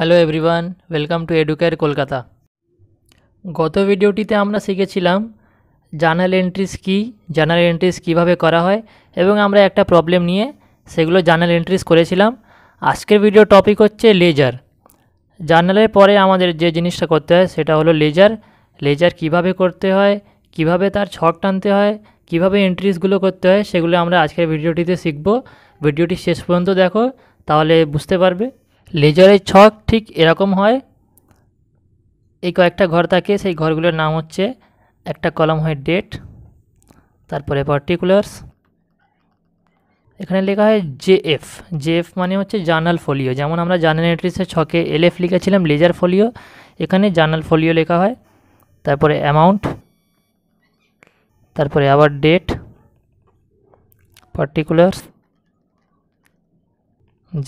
hello everyone welcome to Educare Kolkata গত ভিডিওটিতে আমরা শিখেছিলাম জার্নাল এন্ট্রিস কী জার্নাল এন্ট্রিজ কিভাবে করা হয় এবং আমরা একটা প্রবলেম নিয়ে সেগুলো জার্নাল এন্ট্রিস করেছিলাম আজকের ভিডিও টপিক হচ্ছে লেজার জার্নালের পরে আমাদের যে জিনিসটা করতে হয় সেটা হলো লেজার লেজার কিভাবে করতে হয় কিভাবে তার ছক টানতে হয় কিভাবে এন্ট্রিজগুলো করতে হয় সেগুলো আমরা আজকের ভিডিওটিতে শিখব ভিডিওটি শেষ পর্যন্ত দেখো তাহলে বুঝতে পারবে লেজারের ছক ঠিক এরকম হয় এই কয়েকটা ঘর থাকে সেই ঘরগুলোর নাম হচ্ছে একটা কলম হয় ডেট তারপরে পার্টিকুলার্স এখানে লেখা হয় জেএফ জেএফ মানে হচ্ছে জার্নাল ফোলিও যেমন আমরা জার্নাল এন্ট্রিসের ছকে এলএফ লিখেছিলাম লেজার ফোলিও এখানে জার্নাল ফোলিও লেখা হয় তারপরে অ্যামাউন্ট তারপরে আবার ডেট পার্টিকুলার্স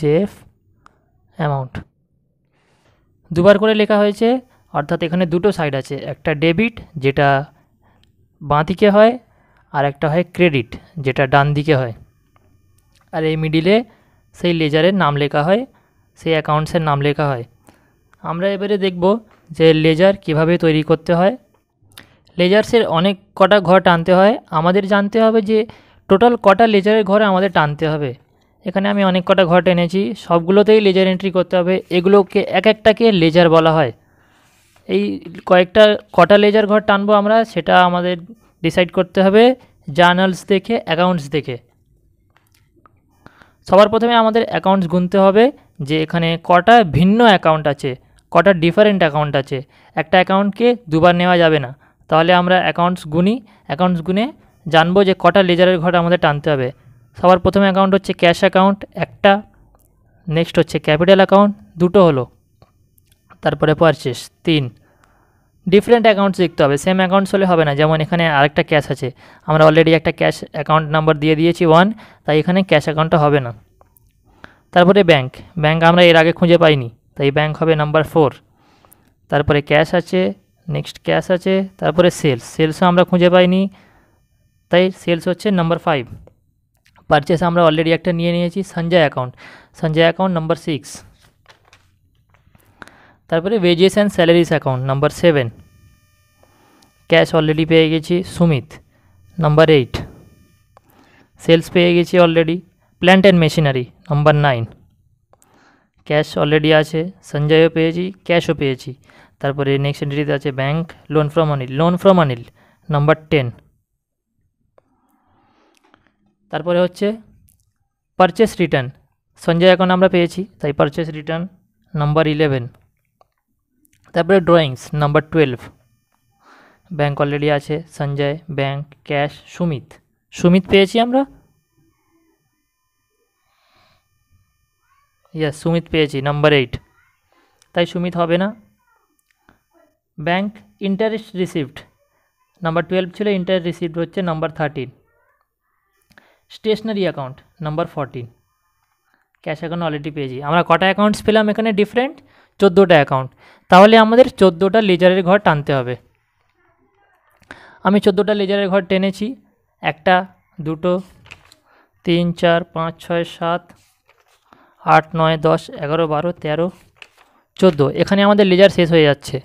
জেএফ অ্যামাউন্ট দুবার করে লেখা হয়েছে অর্থাৎ এখানে দুটো সাইড আছে একটা ডেবিট যেটা বাঁ দিকে হয় আর একটা হয় ক্রেডিট যেটা ডান দিকে হয় আর এই মিডিলে সেই লেজারের নাম লেখা হয় সেই অ্যাকাউন্টসের নাম লেখা হয় আমরা এবারে দেখব যে লেজার কিভাবে তৈরি করতে হয় লেজার্সের অনেক কটা ঘর টানতে হয় আমাদের জানতে হবে যে টোটাল কটা লেজারের ঘর আমাদের টানতে হবে এখানে আমি অনেক কটা ঘট এনেছি সবগুলোতেই লেজার এন্ট্রি করতে হবে এগুলোকে এক একটাকে লেজার বলা হয় এই কয়েকটা কটা লেজার ঘর টানবো আমরা সেটা আমাদের ডিসাইড করতে হবে জার্নালস দেখে অ্যাকাউন্টস দেখে সবার প্রথমে আমাদের অ্যাকাউন্টস গুনতে হবে যে এখানে কটা ভিন্ন অ্যাকাউন্ট আছে কটা ডিফারেন্ট অ্যাকাউন্ট আছে একটা অ্যাকাউন্টকে দুবার নেওয়া যাবে না তাহলে আমরা অ্যাকাউন্টস গুনি অ্যাকাউন্টস গুনে জানবো যে কটা লেজারের ঘর আমাদের টানতে হবে সবার প্রথমে অ্যাকাউন্ট হচ্ছে ক্যাশ অ্যাকাউন্ট একটা নেক্সট হচ্ছে ক্যাপিটাল অ্যাকাউন্ট দুটো হলো তারপরে পারচেস তিন ডিফারেন্ট অ্যাকাউন্টস দেখতে হবে সেম অ্যাকাউন্টস হলে হবে না যেমন এখানে আরেকটা ক্যাশ আছে আমরা অলরেডি একটা ক্যাশ অ্যাকাউন্ট নাম্বার দিয়ে দিয়েছি ওয়ান তাই এখানে ক্যাশ অ্যাকাউন্টটা হবে না তারপরে ব্যাংক ব্যাংক আমরা এর আগে খুঁজে পাইনি তাই ব্যাংক হবে নাম্বার ফোর তারপরে ক্যাশ আছে নেক্সট ক্যাশ আছে তারপরে সেলস সেলসও আমরা খুঁজে পাইনি তাই সেলস হচ্ছে নাম্বার ফাইভ পারচেস আমরা অলরেডি একটা নিয়ে নিয়েছি Sanjay account Sanjay account number six তারপরে wages and salaries account number seven cash already পেয়ে গেছি সুমিত নাম্বার এইট সেলস পেয়ে গেছি already plant and machinery number nine cash already আছে সঞ্জয়ও পেয়েছি ক্যাশও পেয়েছি তারপরে নেক্সট এন্ট্রিতে আছে bank loan from Anil loan from Anil number ten তারপরে হচ্ছে পারচেজ রিটার্ন संजय এর কোন আমরা পেয়েছি তাই পারচেজ রিটার্ন নাম্বার 11 তারপরে ড্রয়িংস নাম্বার 12 ব্যাংক ऑलरेडी আছে संजय ব্যাংক ক্যাশ সুমিত সুমিত পেয়েছি আমরা হ্যাঁ সুমিত পেয়েছি নাম্বার 8 তাই সুমিত হবে না ব্যাংক ইন্টারেস্ট রিসিভড নাম্বার 12 ছিল ইন্টারেস্ট রিসিভড হচ্ছে number 13 stationery account number fourteen cash account already পেয়েছি আমরা কটা অ্যাকাউন্টস পেলাম এখানে ডিফারেন্ট চোদ্দোটা অ্যাকাউন্ট তাহলে আমাদের চোদ্দোটা লেজারের ঘর টানতে হবে আমি চোদ্দোটা লেজারের ঘর টেনেছি একটা দুটো তিন চার পাঁচ ছয় সাত আট নয় দশ এগারো বারো তেরো চোদ্দো এখানে আমাদের লেজার শেষ হয়ে যাচ্ছে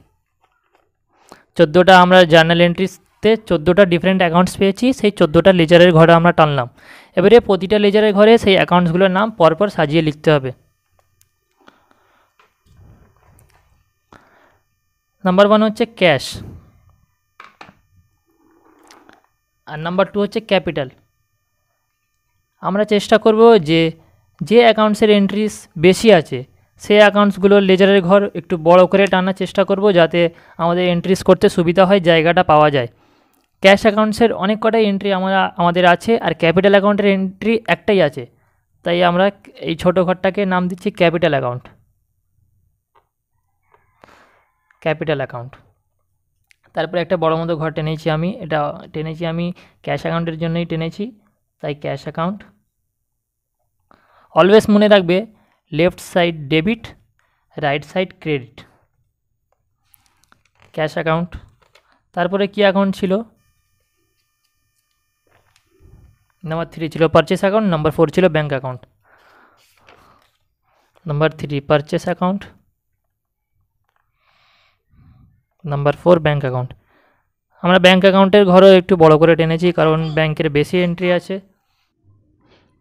চোদ্দোটা আমরা জার্নাল এন্ট্রিস তে চোদ্দোটা ডিফারেন্ট অ্যাকাউন্টস পেয়েছি সেই চোদ্দোটা লেজারের ঘরে আমরা টানলাম এবারে প্রতিটা লেজারের ঘরে সেই অ্যাকাউন্টসগুলোর নাম পরপর সাজিয়ে লিখতে হবে নাম্বার ওয়ান হচ্ছে ক্যাশ আর নাম্বার টু হচ্ছে ক্যাপিটাল আমরা চেষ্টা করব যে যে অ্যাকাউন্টসের এন্ট্রিস বেশি আছে সেই অ্যাকাউন্টসগুলোর লেজারের ঘর একটু বড় করে টানার চেষ্টা করব যাতে আমাদের এন্ট্রিস করতে সুবিধা হয় জায়গাটা পাওয়া যায় ক্যাশ অ্যাকাউন্টসের অনেক কটাই এন্ট্রি আমরা আমাদের আছে আর ক্যাপিটাল অ্যাকাউন্টের এন্ট্রি একটাই আছে তাই আমরা এই ছোটো ঘরটাকে নাম দিচ্ছি ক্যাপিটাল অ্যাকাউন্ট ক্যাপিটাল অ্যাকাউন্ট তারপরে একটা বড় মতো ঘর টেনেছি আমি এটা টেনেছি আমি ক্যাশ অ্যাকাউন্টের জন্যই টেনেছি তাই ক্যাশ অ্যাকাউন্ট অলওয়েজ মনে রাখবে left side debit right side credit cash account তারপরে কি অ্যাকাউন্ট ছিল নাম্বার থ্রি ছিল পারচেস অ্যাকাউন্ট নাম্বার ফোর ছিল bank account number three purchase account number four bank account আমরা ব্যাঙ্ক অ্যাকাউন্টের ঘরও একটু বড় করে টেনেছি কারণ ব্যাংকের বেশি এন্ট্রি আছে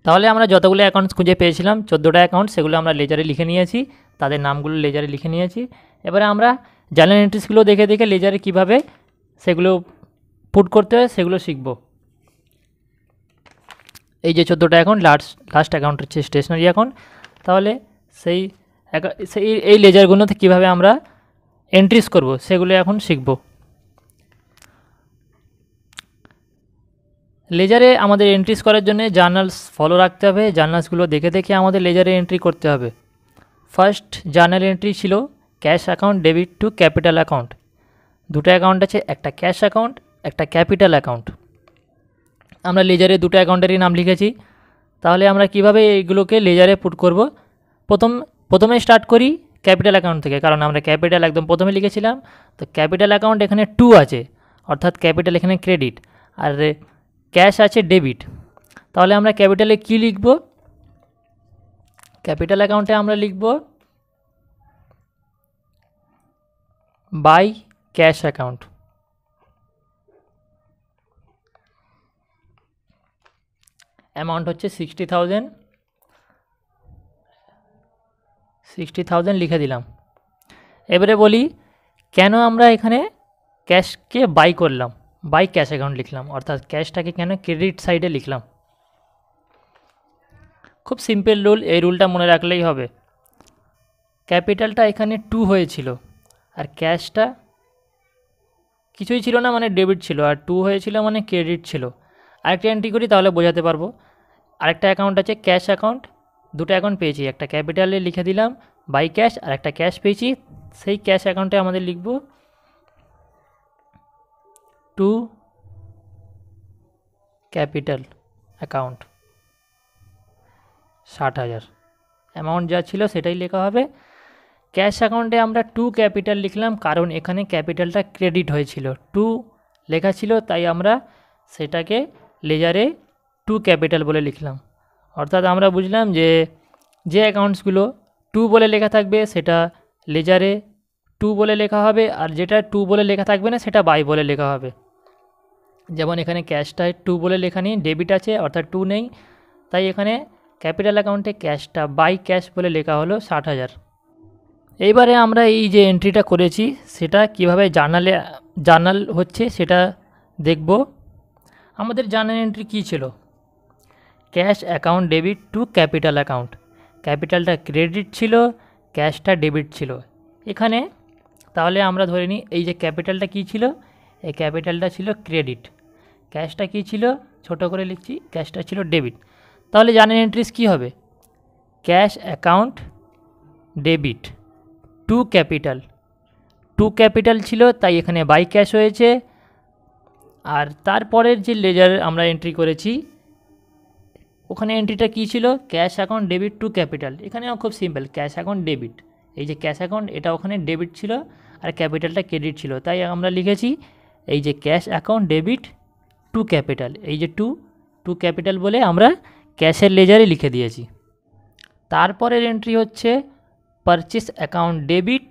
তাহলে আমরা যতগুলো অ্যাকাউন্টস খুঁজে পেয়েছিলাম চোদ্দোটা অ্যাকাউন্ট সেগুলো আমরা লেজারে লিখে নিয়েছি তাদের নামগুলো লেজারে লিখে নিয়েছি এবারে আমরা জার্নাল এন্ট্রিসগুলো দেখে দেখে লেজারে কিভাবে সেগুলো পুট করতে হয় সেগুলো শিখবো এই যে চোদ্দোটা অ্যাকাউন্ট লাস্ট লাস্ট অ্যাকাউন্ট হচ্ছে স্টেশনারি অ্যাকাউন্ট তাহলে সেই সেই এই লেজারগুলোতে কীভাবে আমরা এন্ট্রিস করব সেগুলো এখন শিখব লেজারে আমাদের এন্ট্রিস করার জন্য জার্নালস ফলো রাখতে হবে জার্নালসগুলো দেখে দেখে আমাদের লেজারে এন্ট্রি করতে হবে ফার্স্ট জার্নাল এন্ট্রি ছিল cash account debit to capital account দুটো অ্যাকাউন্ট আছে একটা ক্যাশ অ্যাকাউন্ট একটা ক্যাপিটাল অ্যাকাউন্ট আমরা লেজারে দুটো অ্যাকাউন্টেরই নাম লিখেছি তাহলে আমরা কিভাবে এইগুলোকে লেজারে পুট করব প্রথম প্রথমে স্টার্ট করি ক্যাপিটাল অ্যাকাউন্ট থেকে কারণ আমরা ক্যাপিটাল একদম প্রথমে লিখেছিলাম তো ক্যাপিটাল অ্যাকাউন্ট এখানে টু আছে অর্থাৎ ক্যাপিটাল এখানে ক্রেডিট আর ক্যাশ আছে ডেবিট তাহলে আমরা ক্যাপিটালে কি লিখব ক্যাপিটাল অ্যাকাউন্টে আমরা লিখব বাই ক্যাশ অ্যাকাউন্ট অ্যামাউন্ট হচ্ছে সিক্সটি থাউজেন্ড সিক্সটি থাউজেন্ড লিখে দিলাম এবারে বলি কেন আমরা এখানে ক্যাশকে বাই করলাম বাই ক্যাশ অ্যাকাউন্ট লিখলাম অর্থাৎ ক্যাশটাকে কেন ক্রেডিট সাইডে লিখলাম খুব সিম্পল রুল এই রুলটা মনে রাখলেই হবে ক্যাপিটালটা এখানে টু হয়েছিল আর ক্যাশটা কিছুই ছিল না মানে ডেবিট ছিল আর টু হয়েছিল মানে ক্রেডিট ছিল আরেকটা এন্ট্রি করি তাহলে বোঝাতে পারবো আরেকটা অ্যাকাউন্ট আছে ক্যাশ অ্যাকাউন্ট দুটো অ্যাকাউন্ট পেয়েছি একটা ক্যাপিটালে লিখে দিলাম বাই ক্যাশ আর একটা ক্যাশ পেয়েছি সেই ক্যাশ অ্যাকাউন্টে আমাদের লিখব টু ক্যাপিটাল অ্যাকাউন্ট ষাট হাজার অ্যামাউন্ট যা ছিল সেটাই লেখা হবে ক্যাশ অ্যাকাউন্টে আমরা টু ক্যাপিটাল লিখলাম কারণ এখানে ক্যাপিটালটা ক্রেডিট হয়েছিল টু লেখা ছিল তাই আমরা সেটাকে লেজারে টু ক্যাপিটাল বলে লিখলাম অর্থাৎ আমরা বুঝলাম যে যে অ্যাকাউন্টসগুলো টু বলে লেখা থাকবে সেটা লেজারে টু বলে লেখা হবে আর যেটা টু বলে লেখা থাকবে না সেটা বাই বলে লেখা হবে যেমন এখানে ক্যাশটায় টু বলে লেখা নেই ডেবিট আছে অর্থাৎ টু নেই তাই এখানে ক্যাপিটাল অ্যাকাউন্টে ক্যাশটা বাই ক্যাশ বলে লেখা হলো ষাট হাজার এইবারে আমরা এই যে এন্ট্রিটা করেছি সেটা কিভাবে জার্নালে জার্নাল হচ্ছে সেটা দেখব আমাদের জার্নাল এন্ট্রি কী ছিল cash account debit to capital account ক্যাপিটালটা ক্রেডিট ছিল ক্যাশটা ডেবিট ছিল এখানে তাহলে আমরা ধরে নিই এই যে ক্যাপিটালটা কী ছিল এই ক্যাপিটালটা ছিল ক্রেডিট ক্যাশটা কী ছিল ছোট করে লিখছি ক্যাশটা ছিল ডেবিট তাহলে জানেন এন্ট্রিস কী হবে cash account debit to capital to capital ছিল তাই এখানে বাই ক্যাশ হয়েছে আর তারপরের যে লেজার আমরা এন্ট্রি করেছি ওখানে এন্ট্রিটা কী ছিল cash account debit to capital এখানেও খুব সিম্পল ক্যাশ অ্যাকাউন্ট ডেবিট এই যে ক্যাশ অ্যাকাউন্ট এটা ওখানে ডেবিট ছিল আর ক্যাপিটালটা ক্রেডিট ছিল তাই আমরা লিখেছি এই যে cash account debit to capital এই যে টু টু ক্যাপিটাল বলে আমরা ক্যাশের লেজারে লিখে দিয়েছি তারপরের এন্ট্রি হচ্ছে purchase account debit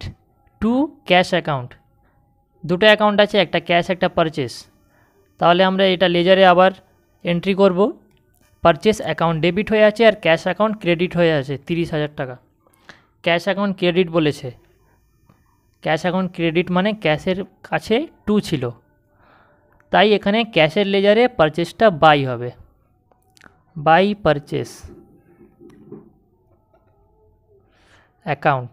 to cash account দুটো অ্যাকাউন্ট আছে একটা ক্যাশ একটা পারচেস তাহলে আমরা এটা লেজারে আবার এন্ট্রি করবো পারচেস অ্যাকাউন্ট ডেবিট হয়ে আছে আর ক্যাশ অ্যাকাউন্ট ক্রেডিট হয়ে আছে তিরিশ হাজার টাকা ক্যাশ অ্যাকাউন্ট ক্রেডিট বলেছে ক্যাশ অ্যাকাউন্ট ক্রেডিট মানে ক্যাশের কাছে টু ছিল তাই এখানে ক্যাশের লেজারে পারচেসটা বাই হবে বাই পারচেস অ্যাকাউন্ট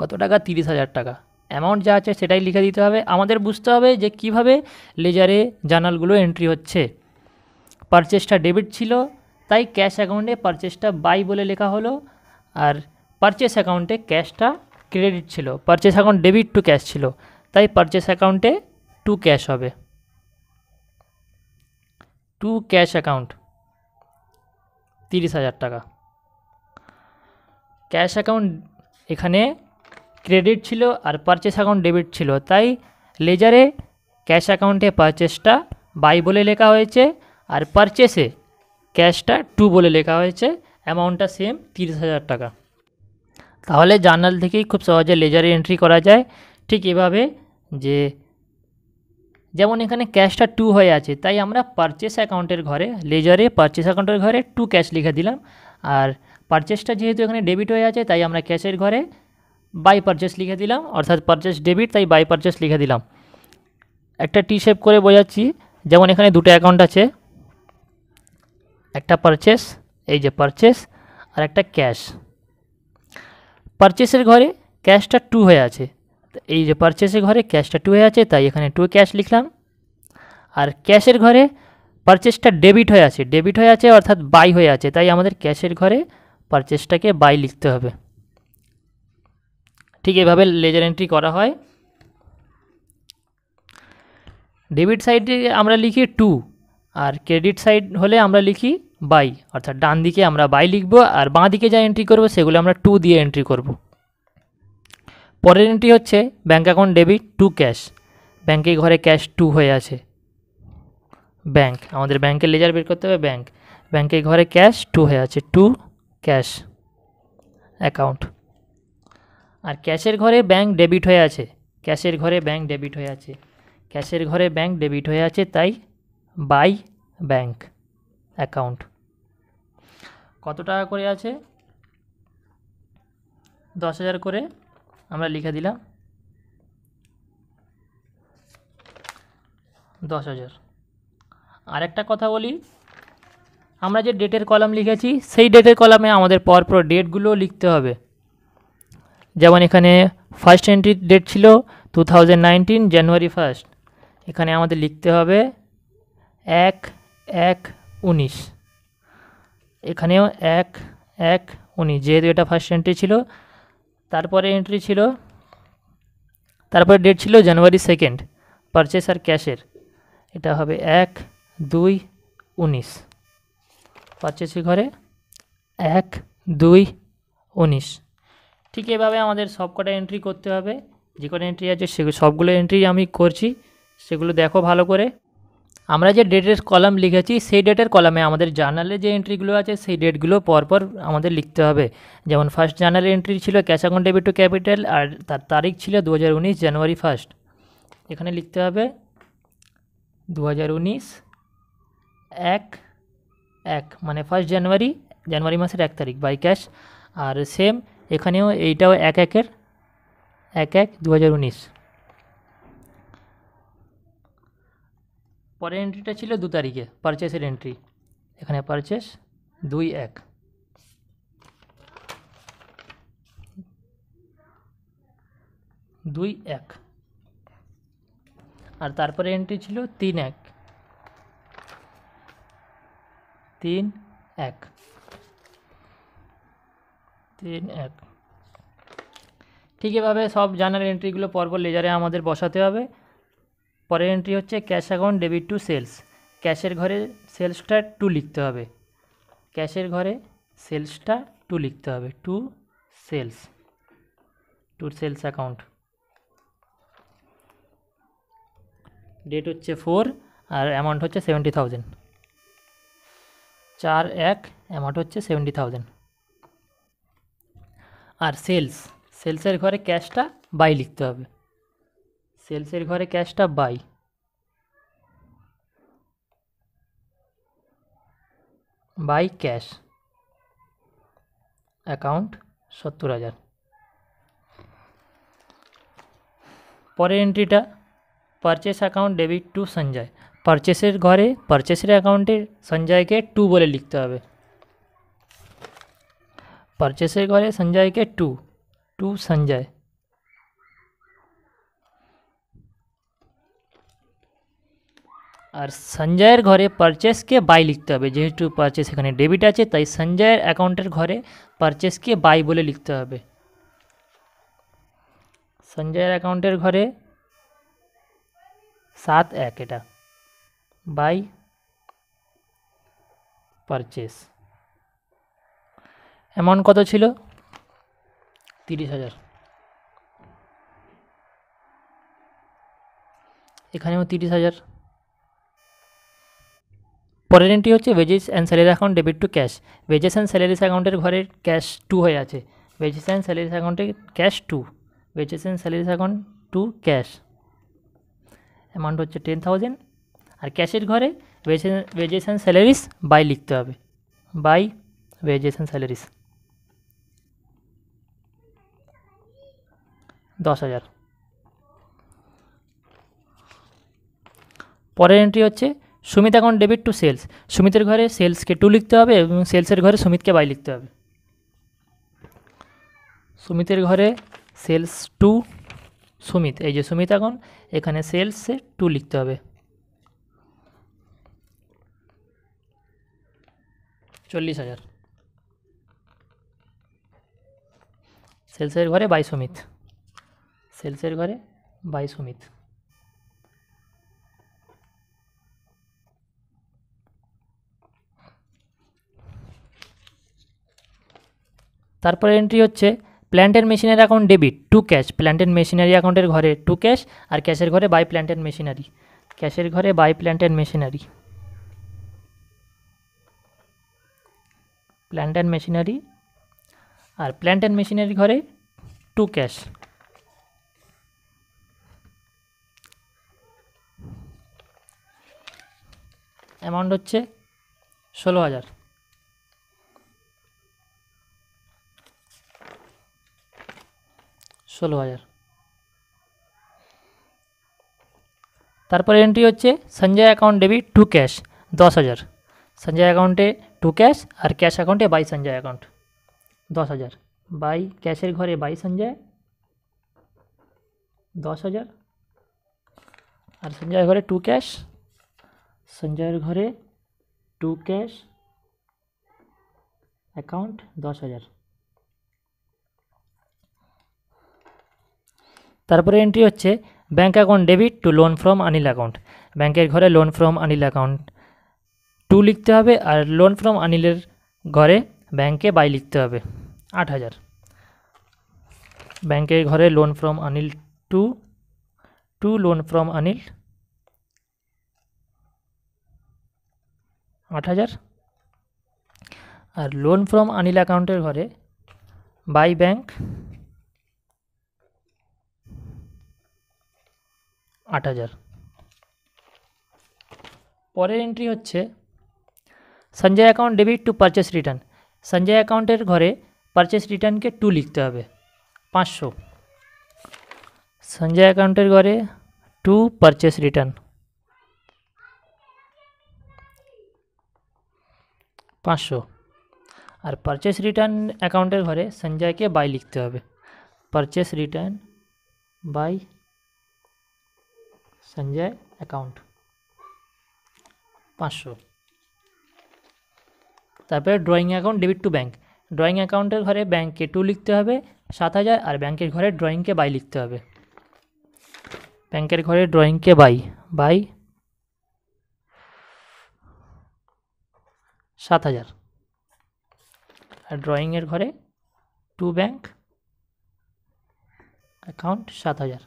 কত টাকা তিরিশ হাজার টাকা অ্যামাউন্ট যা আছে সেটাই লিখে দিতে হবে আমাদের বুঝতে হবে যে কিভাবে লেজারে জার্নালগুলো এন্ট্রি হচ্ছে পারচেসটা ডেবিট ছিল তাই ক্যাশ অ্যাকাউন্টে পারচেসটা বাই বলে লেখা হলো আর পারচেস অ্যাকাউন্টে ক্যাশটা ক্রেডিট ছিল purchase account debit to cash ছিল তাই পারচেস অ্যাকাউন্টে টু ক্যাশ হবে টু ক্যাশ অ্যাকাউন্ট তিরিশ হাজার টাকা ক্যাশ অ্যাকাউন্ট এখানে ক্রেডিট ছিল আর পারচেস অ্যাকাউন্ট ডেবিট ছিল তাই লেজারে ক্যাশ অ্যাকাউন্টে পারচেসটা বাই বলে লেখা হয়েছে আর পারচেসে ক্যাশটা টু বলে লেখা হয়েছে অ্যামাউন্টটা সেম তিরিশ হাজার টাকা তাহলে জার্নাল থেকেই খুব সহজে লেজারে এন্ট্রি করা যায় ঠিক এভাবে যে যেমন এখানে ক্যাশটা টু হয়ে আছে তাই আমরা পারচেস অ্যাকাউন্টের ঘরে লেজারে পারচেস অ্যাকাউন্টের ঘরে টু ক্যাশ লিখে দিলাম আর পারচেসটা যেহেতু এখানে ডেবিট হয়ে আছে তাই আমরা ক্যাশের ঘরে বাই পারচেস লিখে দিলাম অর্থাৎ পারচেস ডেবিট তাই বাই পারচেস লিখে দিলাম একটা টি শেপ করে বোঝাচ্ছি যেমন এখানে দুটো অ্যাকাউন্ট আছে একটা পারচেস এই যে পারচেস আর একটা ক্যাশ পারচেসের ঘরে ক্যাশটা টু হয়ে আছে এই যে পারচেসের ঘরে ক্যাশটা টু হয়ে আছে তাই এখানে টু ক্যাশ লিখলাম আর ক্যাশের ঘরে পারচেসটা ডেবিট হয়ে আছে ডেবিট হয়ে আছে অর্থাৎ বাই হয়ে আছে তাই আমাদের ক্যাশের ঘরে পারচেসটাকে বাই লিখতে হবে ঠিক এভাবে লেজার এন্ট্রি করা হয় ডেবিট সাইডে আমরা লিখি টু আর ক্রেডিট সাইড হলে আমরা লিখি বাই অর্থাৎ ডান দিকে আমরা বাই লিখব আর বাঁ দিকে যা এন্ট্রি করব সেগুলো আমরা টু দিয়ে এন্ট্রি করব পরের এন্ট্রি হচ্ছে bank account debit to cash ব্যাঙ্কে ঘরে ক্যাশ টু হয়ে আছে ব্যাঙ্ক আমাদের ব্যাঙ্কের লেজার বের করতে হবে ব্যাঙ্ক ব্যাঙ্কে ঘরে ক্যাশ টু হয়ে আছে টু ক্যাশ অ্যাকাউন্ট আর ক্যাশের ঘরে ব্যাঙ্ক ডেবিট হয়ে আছে ক্যাশের ঘরে ব্যাঙ্ক ডেবিট হয়ে আছে ক্যাশের ঘরে ব্যাঙ্ক ডেবিট হয়ে আছে তাই বাই ব্যাংক অ্যাকাউন্ট কত টাকা করে আছে দশ হাজার করে আমরা লিখে দিলাম দশ হাজার আরেকটা কথা বলি আমরা যে ডেটের কলাম লিখেছি সেই ডেটের কলামে আমাদের পরপর ডেটগুলো লিখতে হবে যেমন এখানে ফার্স্ট এন্ট্রি ডেট ছিল টু জানুয়ারি ফার্স্ট এখানে আমাদের লিখতে হবে এক এক উনিশ এখানেও এক এক উনিশ যেহেতু এটা ফার্স্ট এন্ট্রি ছিল তারপরে এন্ট্রি ছিল তারপরে ডেট ছিল জানুয়ারি সেকেন্ড পারচেস আর ক্যাশের এটা হবে এক দুই উনিশ পারচেসের ঘরে এক দুই উনিশ ঠিক এভাবে আমাদের সবকটা এন্ট্রি করতে হবে যে কটা এন্ট্রি আছে সেগুলো সবগুলো এন্ট্রি আমি করছি সেগুলো দেখো ভালো করে আমরা যে ডেটের কলাম লিখেছি সেই ডেটের কলামে আমাদের জার্নালের যে এন্ট্রিগুলো আছে সেই ডেটগুলো পরপর আমাদের লিখতে হবে যেমন ফার্স্ট জার্নালের এন্ট্রি ছিল cash account debit to capital আর তার তারিখ ছিল দু জানুয়ারি ফার্স্ট এখানে লিখতে হবে দু এক এক মানে ফার্স্ট জানুয়ারি জানুয়ারি মাসের এক তারিখ বাই ক্যাশ আর সেম এখানেও এইটাও এক একের এক এক দু পরের এন্ট্রিটা ছিল দু তারিখে পারচেসের এন্ট্রি এখানে পারচেস দুই এক দুই এক আর তারপরে এন্ট্রি ছিল তিন এক তিন এক তিন এক ঠিক এভাবে সব জানার এন্ট্রিগুলো পরপর লেজারে আমাদের বসাতে হবে পরের এন্ট্রি হচ্ছে cash account debit to sales ক্যাশের ঘরে সেলসটা টু লিখতে হবে ক্যাশের ঘরে সেলসটা টু লিখতে হবে to sales to sales account date হচ্ছে ফোর আর অ্যামাউন্ট হচ্ছে সেভেন্টি থাউজেন্ড চার এক অ্যামাউন্ট হচ্ছে সেভেন্টি থাউজেন্ড আর সেলস সেলসের ঘরে ক্যাশটা বাই লিখতে হবে सेल्स घर कैश টা বাই বাই ক্যাশ অ্যাকাউন্ট 70000 পরে এন্ট্রি টা purchase account debit to Sanjay purchases ঘরে পারচেসের অ্যাকাউন্টে संजय কে টু বলে লিখতে হবে পারচেসেস ঘরে संजय কে টু টু संजय আর সঞ্জয়ের ঘরে পারচেসকে বাই লিখতে হবে যেহেতু পারচেস এখানে ডেবিট আছে তাই সঞ্জয়ের অ্যাকাউন্টের ঘরে পারচেসকে বাই বলে লিখতে হবে সঞ্জয়ের অ্যাকাউন্টের ঘরে সাত এক এটা বাই পারচেস অ্যামাউন্ট কত ছিল তিরিশ হাজার এখানেও তিরিশ হাজার পরের এন্ট্রি হচ্ছে wages and salary account debit to cash wages and salaries অ্যাকাউন্টের ঘরে ক্যাশ টু হয়ে আছে ওয়েজেস অ্যান্ড স্যালারিস অ্যাকাউন্টে cash to wages and salaries account to cash amount হচ্ছে টেন থাউজেন্ড আর ক্যাশের ঘরে ওয়েজেস অ্যান্ড স্যালারিস বাই লিখতে হবে বাই ওয়েজেস অ্যান্ড স্যালারিস দশ হাজার পরের এন্ট্রি হচ্ছে সুমিতাগণ ডেবিট টু সেলস সুমিতের ঘরে সেলস কে টু লিখতে হবে এবং সেলসের ঘরে সুমিত কে বাই লিখতে হবে সুমিতের ঘরে সেলস টু সুমিত এই যে সুমিতাগণ এখানে সেলস টু লিখতে হবে 40000 সেলসের ঘরে বাই সুমিত সেলসের ঘরে বাই সুমিত তারপরে এন্ট্রি হচ্ছে প্ল্যান্টের machinery account debit to cash plant and machinery অ্যাকাউন্টের ঘরে টু ক্যাশ আর ক্যাশের ঘরে বাই প্ল্যান্টেড মেশিনারি ক্যাশের ঘরে by plant and machinery plant and machinery আর প্ল্যান্ট অ্যান্ড মেশিনারি ঘরে টু ক্যাশ অ্যামাউন্ট হচ্ছে ষোলো হাজার 16000 তারপরে এন্ট্রি হচ্ছে Sanjay account debit to cash 10000 Sanjay অ্যাকাউন্টে টু ক্যাশ আর ক্যাশ অ্যাকাউন্টে by Sanjay account 10000 by cash এর ঘরে বাই संजय 10000 আর संजय এর ঘরে টু ক্যাশ संजय এর ঘরে টু ক্যাশ অ্যাকাউন্ট 10000 তারপরে এন্ট্রি হচ্ছে bank account debit to loan from Anil account ব্যাঙ্কের ঘরে loan from Anil account to লিখতে হবে আর লোন ফ্রম আনিলের ঘরে ব্যাঙ্কে বাই লিখতে হবে আট হাজার ব্যাংকের ঘরে loan from Anil to to loan from Anil আট হাজার আর লোন ফ্রম আনিল অ্যাকাউন্টের ঘরে বাই ব্যাঙ্ক 8000 পরের এন্ট্রি হচ্ছে Sanjay account debit to purchase return Sanjay অ্যাকাউন্টের ঘরে পারচেজ রিটার্ন কে টু লিখতে হবে 500 संजय অ্যাকাউন্টের ঘরে টু পারচেজ রিটার্ন 500 আর পারচেজ রিটার্ন অ্যাকাউন্টের ঘরে संजय কে বাই লিখতে হবে purchase return by Sanjay account পাঁচশো তারপরে drawing account debit to bank drawing অ্যাকাউন্টের ঘরে ব্যাঙ্কে টু লিখতে হবে সাত হাজার আর ব্যাঙ্কের ঘরে ড্রয়িংকে বাই লিখতে হবে ব্যাঙ্কের ঘরে ড্রয়িংকে বাই বাই সাত হাজার আর ড্রয়িংয়ের ঘরে টু ব্যাঙ্ক অ্যাকাউন্ট সাত হাজার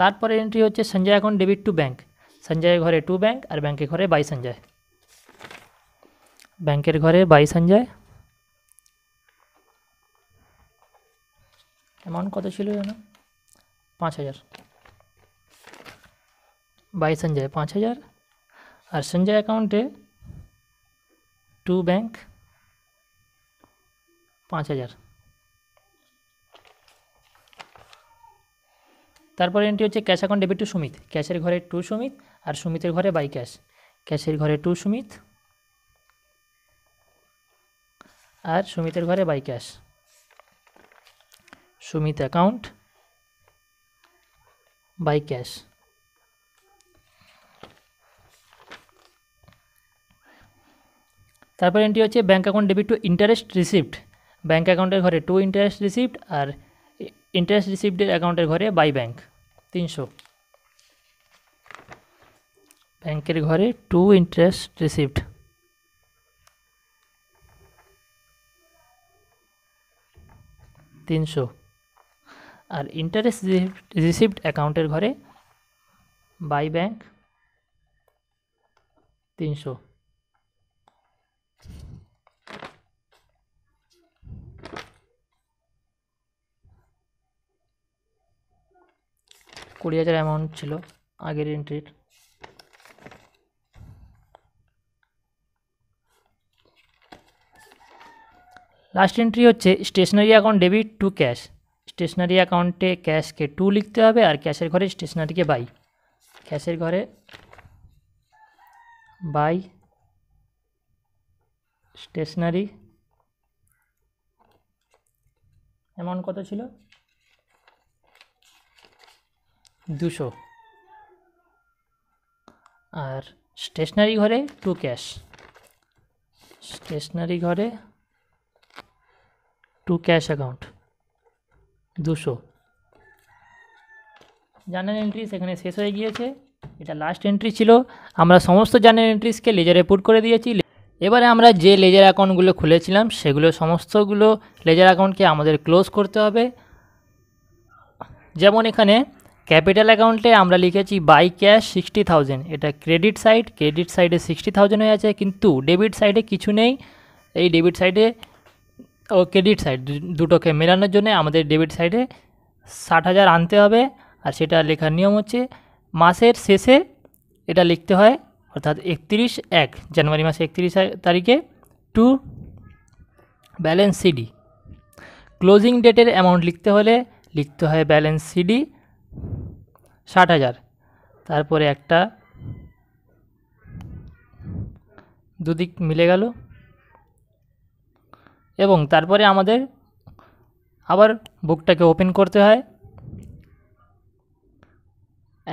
तपर एंट्री हे Sanjay account debit to bank Sanjay घरे टू बैंक और बैंक घरे बजय बैंक घरे बजय अमाउंट कत छो जाना पाँच हज़ार बजय पाँच हज़ार और संजय अकाउंटे टू बैंक पाँच हज़ार তারপর এন্ট্রি হচ্ছে cash account debit to Sumit ক্যাশের ঘরে টু সুমিত আর সুমিতের ঘরে বাই ক্যাশ ক্যাশের ঘরে টু সুমিত আর সুমিতের ঘরে by cash Sumit account by cash তারপর এন্ট্রি হচ্ছে bank account debit to interest receipt bank অ্যাকাউন্টের ঘরে টু ইন্টারেস্ট রিসিপ্ট আর ইন্টারেস্ট রিসিপ্টের অ্যাকাউন্টের ঘরে বাই ব্যাঙ্ক তিনশো ব্যাংকের ঘরে টু ইন্টারেস্ট রিসিভড তিনশো আর ইন্টারেস্ট রিসিভড অ্যাকাউন্টের ঘরে বাই ব্যাংক তিনশো কুড়ি হাজার অ্যামাউন্ট ছিল আগের এন্ট্রির লাস্ট এন্ট্রি হচ্ছে stationery account debit to cash stationery অ্যাকাউন্টে ক্যাশকে টু লিখতে হবে আর ক্যাশের ঘরে স্টেশনারিকে বাই ক্যাশের ঘরে বাই স্টেশনারি অ্যামাউন্ট কত ছিল দুশো আর স্টেশনারি ঘরে টু ক্যাশ স্টেশনারি ঘরে টু ক্যাশ অ্যাকাউন্ট দুশো জার্নাল এন্ট্রিজ এখানে শেষ হয়ে গিয়েছে এটা লাস্ট এন্ট্রি ছিল আমরা সমস্ত জার্নাল এন্ট্রিসকে লেজারে পুট করে দিয়েছি এবারে আমরা যে লেজার অ্যাকাউন্টগুলো খুলেছিলাম সেগুলো সমস্তগুলো লেজার অ্যাকাউন্টকে আমাদের ক্লোজ করতে হবে যেমন এখানে ক্যাপিটাল অ্যাকাউন্টে আমরা লিখেছি বাই ক্যাশ সিক্সটি থাউজেন্ড এটা ক্রেডিট সাইড ক্রেডিট সাইডে সিক্সটি থাউজেন্ড হয়ে আছে কিন্তু ডেবিট সাইডে কিছু নেই এই ডেবিট সাইডে ও ক্রেডিট সাইড দুটোকে মেলানোর জন্য আমাদের ডেবিট সাইডে ষাট হাজার আনতে হবে আর সেটা লেখার নিয়ম হচ্ছে মাসের শেষে এটা লিখতে হয় অর্থাৎ একত্রিশ এক জানুয়ারি মাসে একত্রিশ তারিখে টু ব্যালেন্স সিডি ক্লোজিং ডেটের অ্যামাউন্ট লিখতে হলে লিখতে হয় ব্যালেন্স সিডি ষাট হাজার তারপরে একটা দুদিক মিলে গেল এবং তারপরে আমাদের আবার বুকটাকে ওপেন করতে হয়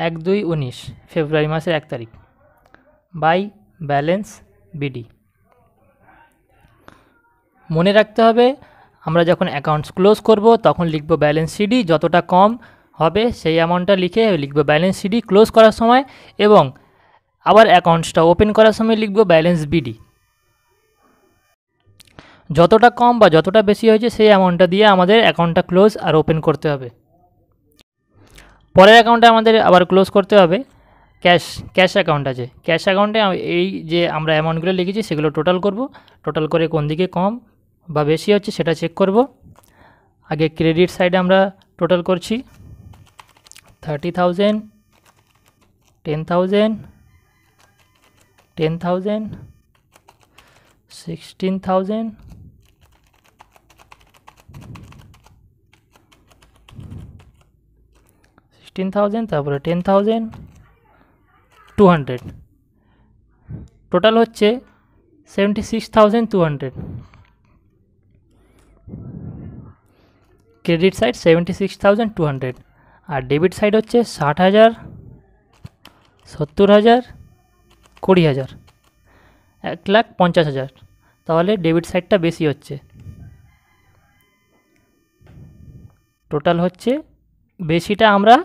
এক দুই উনিশ ফেব্রুয়ারি মাসের এক তারিখ বাই ব্যালেন্স বিডি মনে রাখতে হবে আমরা যখন অ্যাকাউন্টস ক্লোজ করব তখন লিখব ব্যালেন্স সিডি যতটা কম হবে সেই অ্যামাউন্টটা লিখে লিখবো ব্যালেন্স সিডি ক্লোজ করার সময় এবং আবার অ্যাকাউন্টসটা ওপেন করার সময় লিখবো ব্যালেন্স বিডি যতটা কম বা যতটা বেশি হয়েছে সেই অ্যামাউন্টটা দিয়ে আমাদের অ্যাকাউন্টটা ক্লোজ আর ওপেন করতে হবে পরের অ্যাকাউন্টটা আমাদের আবার ক্লোজ করতে হবে ক্যাশ ক্যাশ অ্যাকাউন্ট আছে ক্যাশ অ্যাকাউন্টে এই যে আমরা অ্যামাউন্টগুলো লিখেছি সেগুলো টোটাল করব টোটাল করে কোন দিকে কম বা বেশি হচ্ছে সেটা চেক করব আগে ক্রেডিট সাইডে আমরা টোটাল করছি 30000 10000 10000 16000 16000 তারপর 10000 200 टोटल হচ্ছে 76200 ক্রেডিট সাইড 76200 আর ডেবিট সাইড হচ্ছে ষাট হাজার সত্তর হাজার কুড়ি হাজার এক লাখ পঞ্চাশ হাজার তাহলে ডেবিট সাইডটা বেশি হচ্ছে টোটাল হচ্ছে বেশিটা আমরা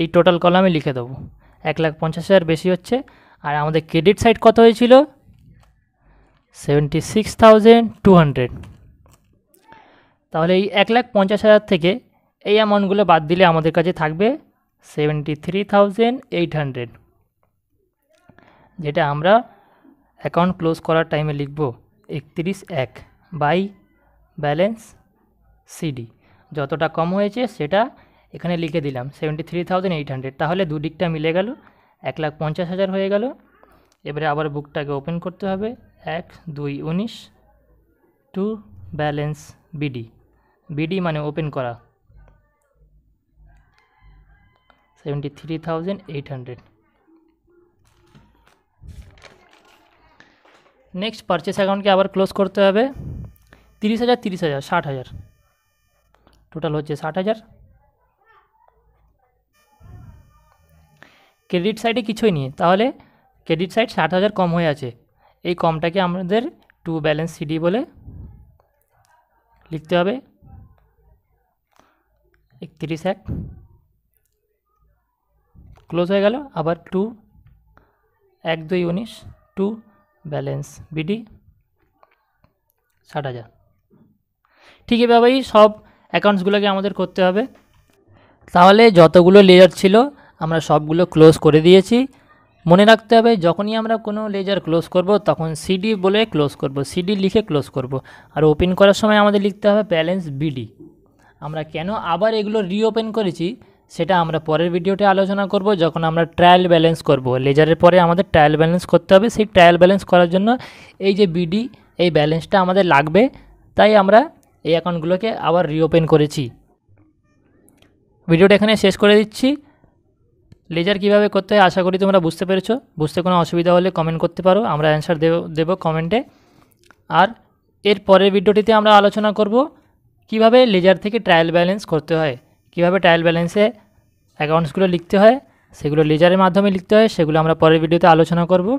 এই টোটাল কলামে লিখে দেবো এক লাখ পঞ্চাশ হাজার বেশি হচ্ছে আর আমাদের ক্রেডিট সাইড কত হয়েছিল seventy six thousand two hundred তাহলে এই এক লাখ পঞ্চাশ হাজার থেকে এই অ্যামাউন্টগুলো বাদ দিলে আমাদের কাছে থাকবে seventy three thousand eight hundred যেটা আমরা অ্যাকাউন্ট ক্লোজ করার টাইমে লিখব একত্রিশ এক বাই ব্যালেন্স সিডি যতটা কম হয়েছে সেটা এখানে লিখে দিলাম seventy three thousand eight hundred তাহলে দুদিকটা মিলে গেল এক লাখ পঞ্চাশ হাজার হয়ে গেল এবারে আবার বুকটাকে ওপেন করতে হবে এক দুই উনিশ টু ব্যালেন্স বিডি বিডি মানে ওপেন করা seventy three thousand eight hundred next purchase অ্যাকাউন্টকে আবার ক্লোজ করতে হবে তিরিশ হাজার তিরিশ হাজার ষাট হাজার টোটাল হচ্ছে ষাট হাজার ক্রেডিট সাইডে কিছুই নেই তাহলে ক্রেডিট সাইড ষাট হাজার কম হয়ে আছে এই কমটাকে আমাদের টু ব্যালেন্স সিডি বলে লিখতে হবে একত্রিশ এক ক্লোজ হয়ে গেল আবার টু এক দুই উনিশ টু ব্যালেন্স বিডি ষাট হাজার ঠিক এভাবেই সব অ্যাকাউন্টসগুলোকে আমাদের করতে হবে তাহলে যতগুলো লেজার ছিল আমরা সবগুলো ক্লোজ করে দিয়েছি মনে রাখতে হবে যখনই আমরা কোনো লেজার ক্লোজ করব তখন সিডি বলে ক্লোজ করব সিডি লিখে ক্লোজ করব আর ওপেন করার সময় আমাদের লিখতে হবে ব্যালেন্স বিডি আমরা কেন আবার এগুলো রিওপেন করেছি সেটা আমরা পরের ভিডিওতে আলোচনা করব যখন আমরা ট্রায়াল ব্যালেন্স করব লেজারের পরে আমাদের ট্রায়াল ব্যালেন্স করতে হবে সেই ট্রায়াল ব্যালেন্স করার জন্য এই যে বিডি এই ব্যালেন্সটা আমাদের লাগবে তাই আমরা এই অ্যাকাউন্টগুলোকে আবার রিওপেন করেছি ভিডিওটা এখানে শেষ করে দিচ্ছি লেজার কিভাবে করতে হয় আশা করি তোমরা বুঝতে পেরেছো বুঝতে কোনো অসুবিধা হলে কমেন্ট করতে পারো আমরা অ্যান্সার দেবো দেবো কমেন্টে আর এর পরের ভিডিওটিতে আমরা আলোচনা করব কিভাবে লেজার থেকে ট্রায়াল ব্যালেন্স করতে হয় কীভাবে ট্রায়াল ব্যালেন্সে অ্যাকাউন্টসগুলো লিখতে হয় সেগুলো লেজারের মাধ্যমে লিখতে হয় সেগুলো আমরা পরের ভিডিওতে আলোচনা করবো